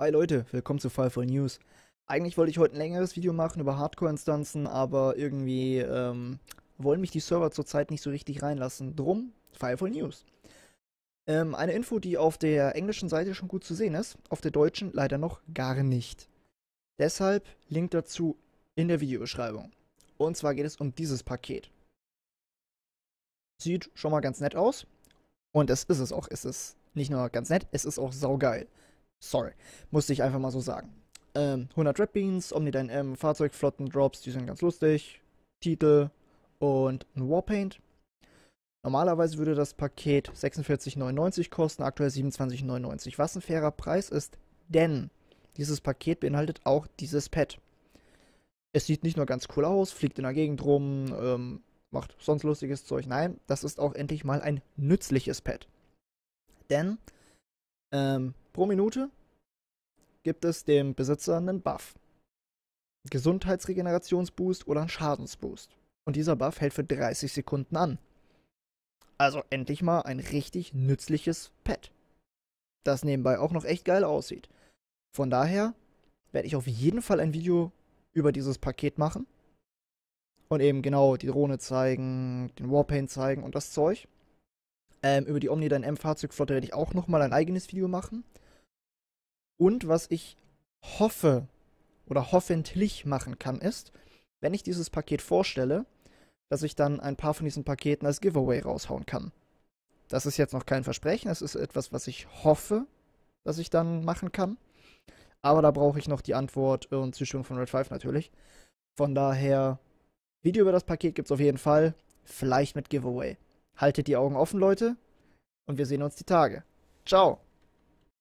Hi Leute, willkommen zu Fall News. Eigentlich wollte ich heute ein längeres Video machen über Hardcore-Instanzen, aber irgendwie ähm, wollen mich die Server zurzeit nicht so richtig reinlassen. Drum, Fall News. Ähm, eine Info, die auf der englischen Seite schon gut zu sehen ist, auf der deutschen leider noch gar nicht. Deshalb Link dazu in der Videobeschreibung. Und zwar geht es um dieses Paket. Sieht schon mal ganz nett aus. Und das ist es auch. Es ist nicht nur ganz nett, es ist auch saugeil. Sorry, musste ich einfach mal so sagen. Ähm, 100 Red Beans, Omnidine M, Fahrzeugflotten, Drops, die sind ganz lustig. Titel und ein Warpaint. Normalerweise würde das Paket 46,99 kosten, aktuell 27,99. Was ein fairer Preis ist, denn dieses Paket beinhaltet auch dieses Pad. Es sieht nicht nur ganz cool aus, fliegt in der Gegend rum, ähm, macht sonst lustiges Zeug. Nein, das ist auch endlich mal ein nützliches Pad. Denn ähm, Pro Minute gibt es dem Besitzer einen Buff. Gesundheitsregenerationsboost oder einen Schadensboost. Und dieser Buff hält für 30 Sekunden an. Also endlich mal ein richtig nützliches Pet. Das nebenbei auch noch echt geil aussieht. Von daher werde ich auf jeden Fall ein Video über dieses Paket machen. Und eben genau die Drohne zeigen, den Warpaint zeigen und das Zeug. Ähm, über die Omni Dein M-Fahrzeugflotte werde ich auch nochmal ein eigenes Video machen. Und was ich hoffe oder hoffentlich machen kann, ist, wenn ich dieses Paket vorstelle, dass ich dann ein paar von diesen Paketen als Giveaway raushauen kann. Das ist jetzt noch kein Versprechen, es ist etwas, was ich hoffe, dass ich dann machen kann. Aber da brauche ich noch die Antwort und Zustimmung von Red 5 natürlich. Von daher, Video über das Paket gibt es auf jeden Fall. Vielleicht mit Giveaway. Haltet die Augen offen, Leute. Und wir sehen uns die Tage. Ciao.